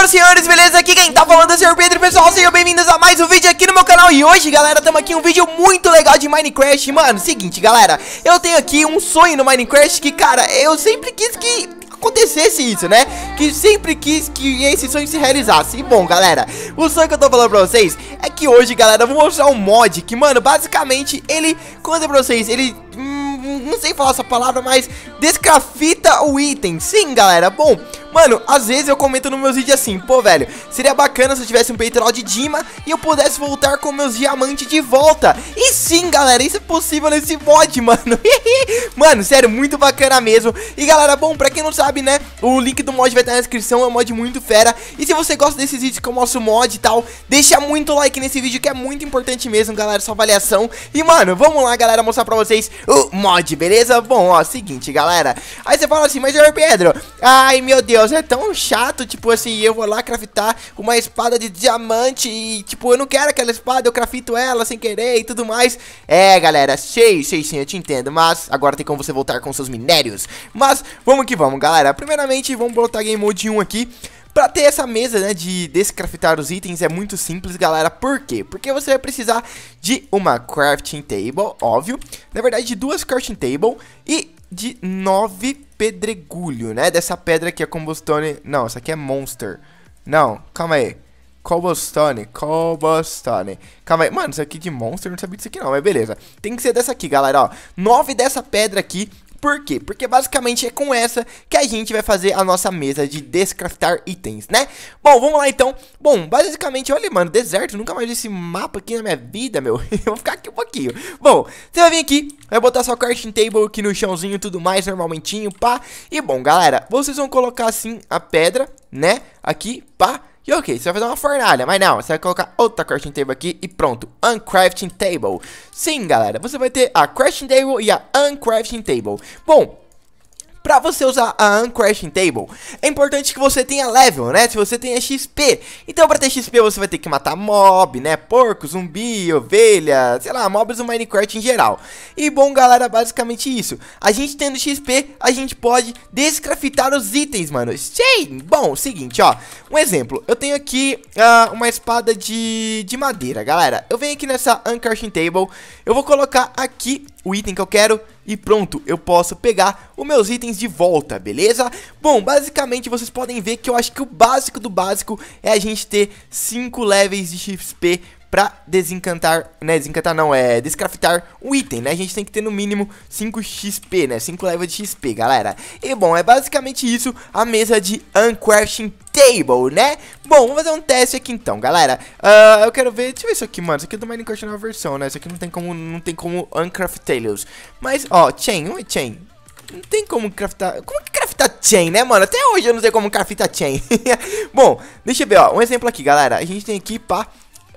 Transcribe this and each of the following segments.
senhoras e senhores, beleza? Aqui quem tá falando é o Sr. Pedro, pessoal, sejam bem-vindos a mais um vídeo aqui no meu canal E hoje, galera, tamo aqui um vídeo muito legal de Minecraft Mano, seguinte, galera, eu tenho aqui um sonho no Minecraft que, cara, eu sempre quis que acontecesse isso, né? Que sempre quis que esse sonho se realizasse. E bom, galera, o sonho que eu tô falando pra vocês é que hoje, galera, eu vou mostrar um mod que, mano, basicamente ele, conta pra vocês, ele. Hum, hum, não sei falar essa palavra, mas descrafita o item. Sim, galera, bom. Mano, às vezes eu comento nos meus vídeos assim, pô, velho, seria bacana se eu tivesse um peitoral de Dima e eu pudesse voltar com meus diamantes de volta. E sim, galera, isso é possível nesse mod, mano. mano, sério, muito bacana mesmo. E galera, bom, pra quem não sabe, né, o link do mod vai estar na descrição, é um mod muito fera. E se você gosta desses vídeos que eu é mostro mod e tal, deixa muito like nesse vídeo que é muito importante mesmo, galera, sua avaliação. E, mano, vamos lá, galera, mostrar pra vocês o mod, beleza? Bom, ó, seguinte, galera. Aí você fala assim, mas, Pedro, ai, meu Deus. Deus, é tão chato, tipo assim, eu vou lá craftar uma espada de diamante e, tipo, eu não quero aquela espada, eu crafito ela sem querer e tudo mais. É, galera, sei, sei sim, eu te entendo, mas agora tem como você voltar com seus minérios. Mas, vamos que vamos, galera. Primeiramente, vamos botar Game Mode 1 aqui. Pra ter essa mesa, né, de descraftar os itens é muito simples, galera, por quê? Porque você vai precisar de uma crafting table, óbvio, na verdade de duas crafting table e de nove pedregulho, né? Dessa pedra que é combustone... Não, essa aqui é monster. Não, calma aí. Cobblestone, cobblestone. Calma aí, mano, isso aqui de monster, não sabia disso aqui não, mas beleza. Tem que ser dessa aqui, galera, ó. Nove dessa pedra aqui por quê? Porque basicamente é com essa que a gente vai fazer a nossa mesa de descraftar itens, né? Bom, vamos lá então. Bom, basicamente, olha, mano, deserto, nunca mais vi esse mapa aqui na minha vida, meu. Eu vou ficar aqui um pouquinho. Bom, você vai vir aqui, vai botar sua crafting table aqui no chãozinho e tudo mais, normalmentinho, pá. E bom, galera, vocês vão colocar assim a pedra, né? Aqui, pá e ok, você vai fazer uma fornalha, mas não, você vai colocar outra crafting table aqui e pronto, uncrafting table. Sim, galera, você vai ter a crafting table e a uncrafting table. Bom, Pra você usar a Uncrashing Table, é importante que você tenha level, né? Se você tenha XP. Então, pra ter XP, você vai ter que matar mob, né? Porco, zumbi, ovelha, sei lá, mobs do Minecraft em geral. E bom, galera, basicamente isso. A gente tendo XP, a gente pode descraftar os itens, mano. Sim! Bom, seguinte, ó. Um exemplo. Eu tenho aqui uh, uma espada de, de madeira, galera. Eu venho aqui nessa Uncrashing Table. Eu vou colocar aqui o item que eu quero e pronto, eu posso pegar os meus itens de volta, beleza? Bom, basicamente vocês podem ver que eu acho que o básico do básico é a gente ter 5 levels de XP pra desencantar, né, desencantar não, é descraftar um item, né? A gente tem que ter no mínimo 5 XP, né? 5 levels de XP, galera. E bom, é basicamente isso a mesa de Uncrafting Table, né? Bom, vamos fazer um teste aqui então, galera. Uh, eu quero ver, deixa eu ver isso aqui, mano. Isso aqui é do Minecraft nova versão, né? Isso aqui não tem como, não tem como Uncraft Tables. Mas, ó, Chain, oi Chain. Não tem como craftar. Como que craftar chain, né, mano? Até hoje eu não sei como craftar chain. Bom, deixa eu ver, ó. Um exemplo aqui, galera. A gente tem aqui, pá, pra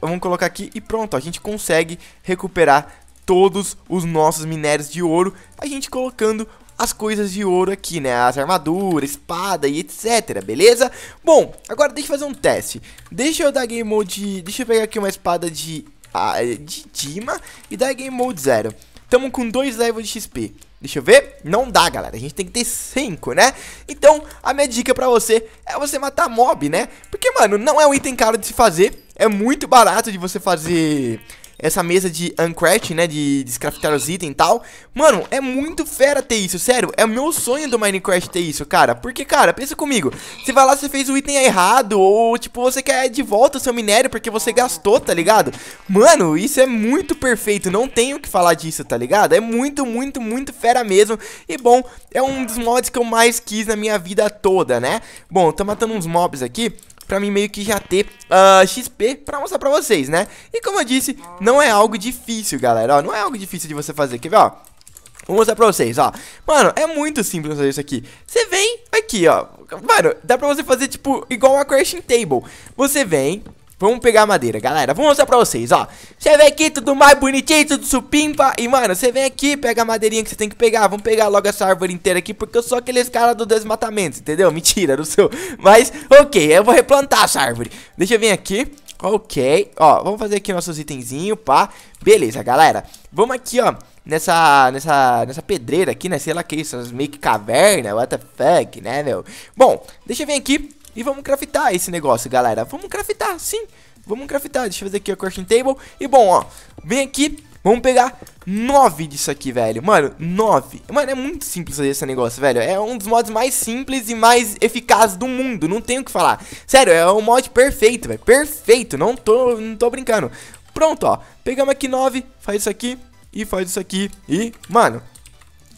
vamos colocar aqui e pronto, a gente consegue recuperar todos os nossos minérios de ouro, a gente colocando as coisas de ouro aqui, né, as armaduras, espada e etc, beleza? Bom, agora deixa eu fazer um teste, deixa eu dar game mode, deixa eu pegar aqui uma espada de, ah, de Dima e dar game mode 0, tamo com dois levels de XP, Deixa eu ver, não dá galera, a gente tem que ter 5, né? Então, a minha dica pra você é você matar mob, né? Porque, mano, não é um item caro de se fazer é muito barato de você fazer essa mesa de uncraft, né, de descraftar os itens e tal. Mano, é muito fera ter isso, sério. É o meu sonho do Minecraft ter isso, cara. Porque, cara, pensa comigo. Você vai lá, você fez o item errado, ou, tipo, você quer de volta o seu minério porque você gastou, tá ligado? Mano, isso é muito perfeito. Não tenho o que falar disso, tá ligado? É muito, muito, muito fera mesmo. E, bom, é um dos mods que eu mais quis na minha vida toda, né? Bom, tô matando uns mobs aqui pra mim meio que já ter uh, ah, XP pra mostrar pra vocês, né? E como eu disse, não é algo difícil, galera, ó, não é algo difícil de você fazer, quer ver, ó? Vou mostrar pra vocês, ó. Mano, é muito simples fazer isso aqui. Você vem aqui, ó. Mano, dá pra você fazer, tipo, igual uma crashing table. Você vem, Vamos pegar madeira, galera. Vou mostrar pra vocês, ó. Você vem aqui, tudo mais bonitinho, tudo supimpa. E, mano, você vem aqui, pega a madeirinha que você tem que pegar. Vamos pegar logo essa árvore inteira aqui, porque eu sou aqueles caras do desmatamento, entendeu? Mentira, não sou. Mas, ok, eu vou replantar essa árvore. Deixa eu vir aqui. Ok, ó, vamos fazer aqui nossos itenzinhos, pá. Beleza, galera. Vamos aqui, ó, nessa, nessa, nessa pedreira aqui, né? Sei lá que é isso, meio que caverna, what the fuck, né, meu? Bom, deixa eu vir aqui e vamos craftar esse negócio, galera. Vamos craftar, sim. Vamos craftar. Deixa eu fazer aqui a crafting table. E bom, ó. Vem aqui. Vamos pegar nove disso aqui, velho. Mano, nove. Mano, é muito simples fazer esse negócio, velho. É um dos mods mais simples e mais eficazes do mundo. Não tenho o que falar. Sério, é um mod perfeito, velho. Perfeito. Não tô, não tô brincando. Pronto, ó. Pegamos aqui nove. Faz isso aqui. E faz isso aqui. E, mano.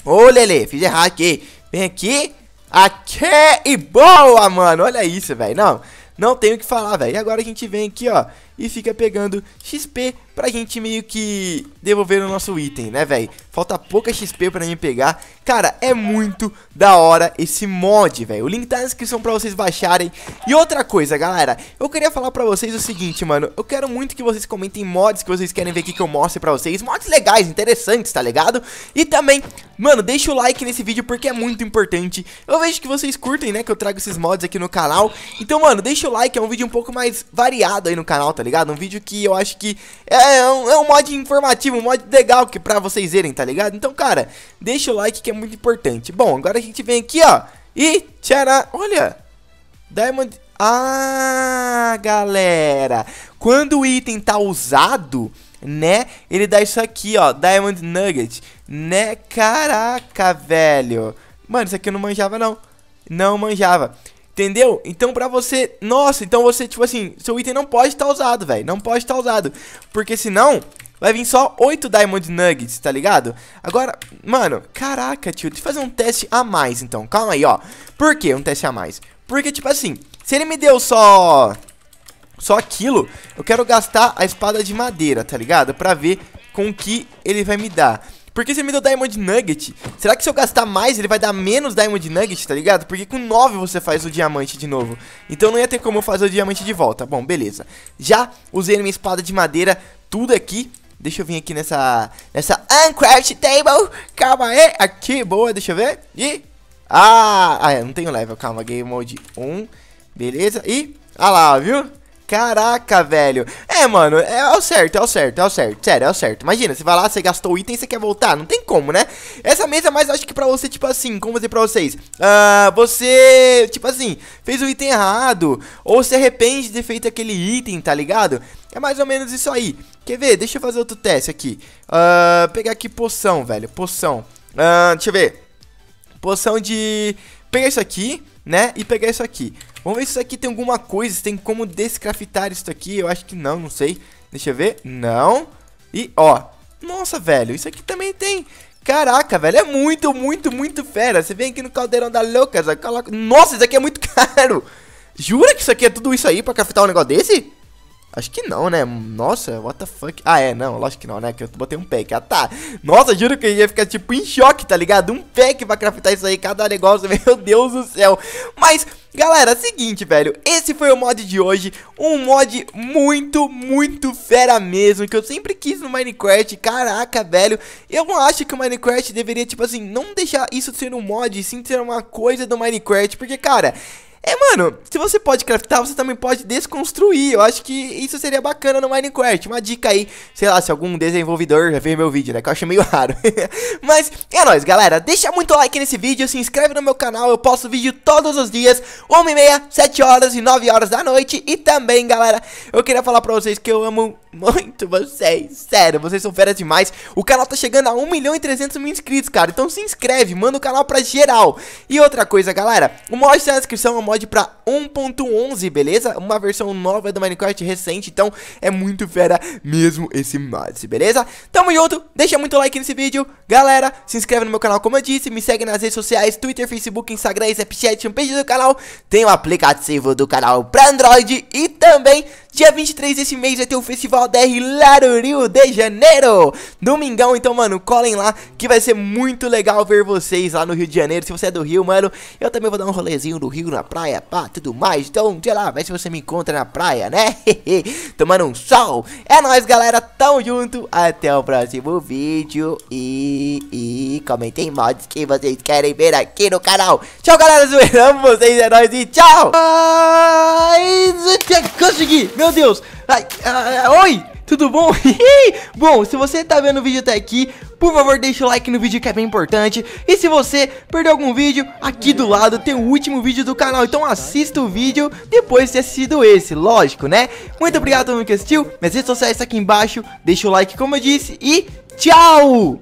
Ô, Lele, fiz errado aqui. Vem aqui. Aqui é e boa, mano. Olha isso, velho. Não, não tenho o que falar, velho. E agora a gente vem aqui, ó e fica pegando XP pra gente meio que devolver o nosso item, né, velho? Falta pouca XP pra mim pegar. Cara, é muito da hora esse mod, velho. O link tá na descrição pra vocês baixarem. E outra coisa, galera, eu queria falar pra vocês o seguinte, mano. Eu quero muito que vocês comentem mods que vocês querem ver aqui que eu mostre pra vocês. Mods legais, interessantes, tá ligado? E também, mano, deixa o like nesse vídeo porque é muito importante. Eu vejo que vocês curtem, né, que eu trago esses mods aqui no canal. Então, mano, deixa o like, é um vídeo um pouco mais variado aí no canal, tá ligado? ligado? Um vídeo que eu acho que é, é um, é um mod informativo, um mod legal que pra vocês verem, tá ligado? Então, cara, deixa o like que é muito importante. Bom, agora a gente vem aqui, ó, e tchará, olha, Diamond... Ah, galera, quando o item tá usado, né, ele dá isso aqui, ó, Diamond Nugget, né, caraca, velho, mano, isso aqui eu não manjava não, não manjava. Entendeu? Então pra você... Nossa, então você, tipo assim, seu item não pode estar tá usado, velho. Não pode estar tá usado. Porque senão... Vai vir só 8 Diamond Nuggets, tá ligado? Agora, mano, caraca, tio, deixa eu fazer um teste a mais, então. Calma aí, ó. Por que um teste a mais? Porque, tipo assim, se ele me deu só... Só aquilo, eu quero gastar a espada de madeira, tá ligado? Pra ver com que ele vai me dar. Porque você me deu Diamond Nugget. Será que se eu gastar mais, ele vai dar menos Diamond Nugget, tá ligado? Porque com 9 você faz o diamante de novo. Então não ia ter como eu fazer o diamante de volta. Bom, beleza. Já usei minha espada de madeira, tudo aqui. Deixa eu vir aqui nessa... Nessa Uncraft Table. Calma aí. Aqui, boa. Deixa eu ver. E... Ah, ah eu é, não tenho level. Calma, Game Mode 1. Beleza. E... Ah lá, viu? Caraca, velho. É, mano, é, é o certo, é o certo, é o certo. Sério, é o certo. Imagina, você vai lá, você gastou o item e você quer voltar. Não tem como, né? Essa mesa é mais, acho que pra você, tipo assim, como dizer pra vocês? uh, você, tipo assim, fez o item errado. Ou se arrepende de ter feito aquele item, tá ligado? É mais ou menos isso aí. Quer ver? Deixa eu fazer outro teste aqui. Uh, pegar aqui poção, velho. Poção. Uh, deixa eu ver. Poção de... Pegar isso aqui, né? E pegar isso aqui. Vamos ver se isso aqui tem alguma coisa, se tem como descraftar isso aqui. Eu acho que não, não sei. Deixa eu ver. Não. E, ó. Nossa, velho, isso aqui também tem. Caraca, velho, é muito, muito, muito fera. Você vem aqui no caldeirão da louca, já coloca... Nossa, isso aqui é muito caro. Jura que isso aqui é tudo isso aí pra craftar um negócio desse? Acho que não, né? Nossa, what the fuck? Ah, é, não, lógico que não, né? Que eu botei um pack. Ah, tá. Nossa, juro que eu ia ficar, tipo, em choque, tá ligado? Um pack pra craftar isso aí, cada negócio, meu Deus do céu. Mas, galera, é seguinte, velho. Esse foi o mod de hoje. Um mod muito, muito fera mesmo, que eu sempre quis no Minecraft. Caraca, velho. Eu acho que o Minecraft deveria, tipo assim, não deixar isso ser um mod, sim ser uma coisa do Minecraft. Porque, cara... É, mano, se você pode craftar, você também pode desconstruir. Eu acho que isso seria bacana no Minecraft. Uma dica aí, sei lá, se algum desenvolvedor já fez meu vídeo, né? Que eu acho meio raro. Mas é nóis, galera. Deixa muito like nesse vídeo, se inscreve no meu canal. Eu posto vídeo todos os dias, 1h30, 7 horas e 9 horas da noite. E também, galera, eu queria falar pra vocês que eu amo muito vocês. Sério, vocês são feras demais. O canal tá chegando a 1 milhão e 300 mil inscritos, cara. Então se inscreve, manda o canal pra geral. E outra coisa, galera, o mod na descrição é o mod mod pra 1.11, beleza? Uma versão nova do Minecraft recente, então é muito fera mesmo esse mod, beleza? Tamo junto, deixa muito like nesse vídeo, galera, se inscreve no meu canal como eu disse, me segue nas redes sociais, Twitter, Facebook, Instagram, Snapchat, um beijo do canal, tem o aplicativo do canal pra Android e também Dia 23 desse mês vai ter o Festival DR lá no Rio de Janeiro. Domingão, então, mano, colhem lá que vai ser muito legal ver vocês lá no Rio de Janeiro. Se você é do Rio, mano, eu também vou dar um rolezinho no Rio, na praia, pá, tudo mais. Então, sei lá, vai se você me encontra na praia, né? Tomando um sol. É nóis, galera. Tamo junto. Até o próximo vídeo. E, e comentem mods que vocês querem ver aqui no canal. Tchau, galera. Zoeiramos vocês. É nóis e tchau. Mas, consegui. Meu meu Deus! Ai, ai, ah, oi! Tudo bom? bom, se você tá vendo o vídeo até aqui, por favor, deixa o like no vídeo que é bem importante. E se você perdeu algum vídeo, aqui do lado tem o último vídeo do canal. Então assista o vídeo depois de ter assistido esse, lógico, né? Muito obrigado a todo mundo que assistiu. Minhas redes sociais tá aqui embaixo. Deixa o like, como eu disse. E tchau!